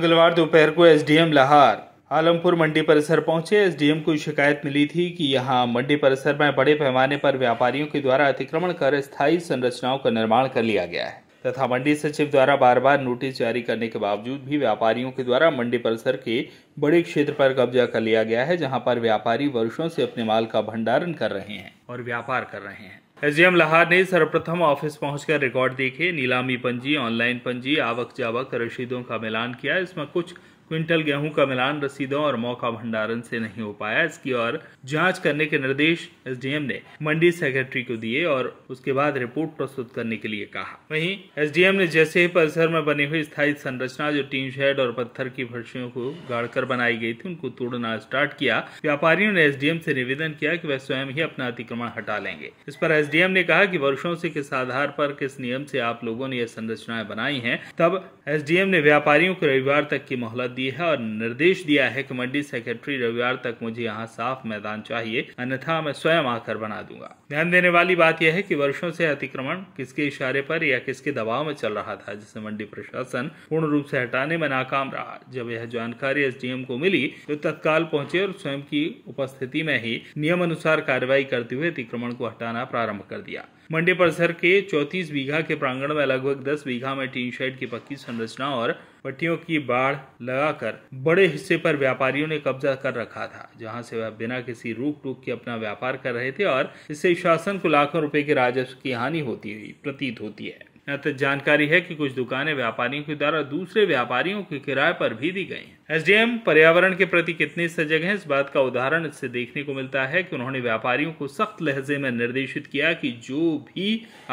मंगलवार दोपहर को एसडीएम लाहौर आलमपुर मंडी परिसर पहुंचे एसडीएम को शिकायत मिली थी कि यहां मंडी परिसर में बड़े पैमाने पर व्यापारियों के द्वारा अतिक्रमण कर स्थायी संरचनाओं का निर्माण कर लिया गया है तथा मंडी सचिव द्वारा बार बार नोटिस जारी करने के बावजूद भी व्यापारियों के द्वारा मंडी परिसर के बड़े क्षेत्र पर कब्जा कर लिया गया है जहां पर व्यापारी वर्षों से अपने माल का भंडारण कर रहे हैं और व्यापार कर रहे हैं एसडीएम लाहौर ने सर्वप्रथम ऑफिस पहुंचकर रिकॉर्ड देखे नीलामी पंजी ऑनलाइन पंजी आवक जावक रशीदों का मिलान किया इसमें कुछ क्विंटल गेहूं का मिलान रसीदों और मौका भंडारण से नहीं हो पाया इसकी और जांच करने के निर्देश एसडीएम ने मंडी सेक्रेटरी को दिए और उसके बाद रिपोर्ट प्रस्तुत करने के लिए कहा वहीं एसडीएम ने जैसे ही परिसर में बनी हुई स्थायी संरचना जो टीन शेड और पत्थर की फर्शियों को गाड़कर बनाई गई थी उनको तोड़ना स्टार्ट किया व्यापारियों ने एसडीएम से निवेदन किया कि वह स्वयं ही अपना अतिक्रमण हटा लेंगे इस पर एसडीएम ने कहा कि वर्षों से किस आधार पर किस नियम से आप लोगों ने यह संरचनाएं बनाई हैं तब एसडीएम ने व्यापारियों को रविवार तक की मोहलत दी है और निर्देश दिया है कि मंडी सेक्रेटरी रविवार तक मुझे यहाँ साफ मैदान चाहिए अन्यथा मैं स्वयं आकर बना दूंगा ध्यान देने वाली बात यह है कि वर्षों से अतिक्रमण किसके इशारे पर या किसके दबाव में चल रहा था जिसे मंडी प्रशासन पूर्ण रूप से हटाने में नाकाम रहा जब यह जानकारी एम को मिली तो तत्काल पहुंचे और स्वयं की उपस्थिति में ही नियम अनुसार कार्रवाई करते हुए अतिक्रमण को हटाना प्रारंभ कर दिया मंडी परिसर के चौतीस बीघा के प्रांगण में लगभग दस बीघा में टीन शेड की पक्की संरचना और पट्टियों की बाढ़ लगाकर बड़े हिस्से पर व्यापारियों ने कब्जा कर रखा था जहां से वह बिना किसी रूक टूक के अपना व्यापार कर रहे थे और इससे शासन को लाखों रुपए के राजस्व की हानि होती हुई प्रतीत होती है जानकारी है कि कुछ दुकानें व्यापारियों के द्वारा दूसरे व्यापारियों के किराए पर भी दी गई हैं एसडीएम पर्यावरण के प्रति कितने सजग हैं इस बात का उदाहरण इससे देखने को मिलता है कि उन्होंने व्यापारियों को सख्त लहजे में निर्देशित किया कि जो भी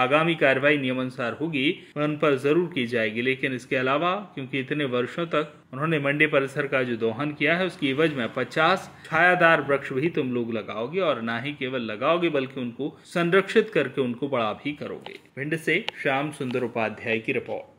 आगामी कार्रवाई नियमानुसार होगी उन पर जरूर की जाएगी लेकिन इसके अलावा क्योंकि इतने वर्षो तक उन्होंने मंडी परिसर का जो दोहन किया है उसकी एवज में पचास छायादार वृक्ष भी तुम लोग लगाओगे और ना ही केवल लगाओगे बल्कि उनको संरक्षित करके उनको बड़ा भी करोगे भिंड से श्याम सुंदर उपाध्याय की रिपोर्ट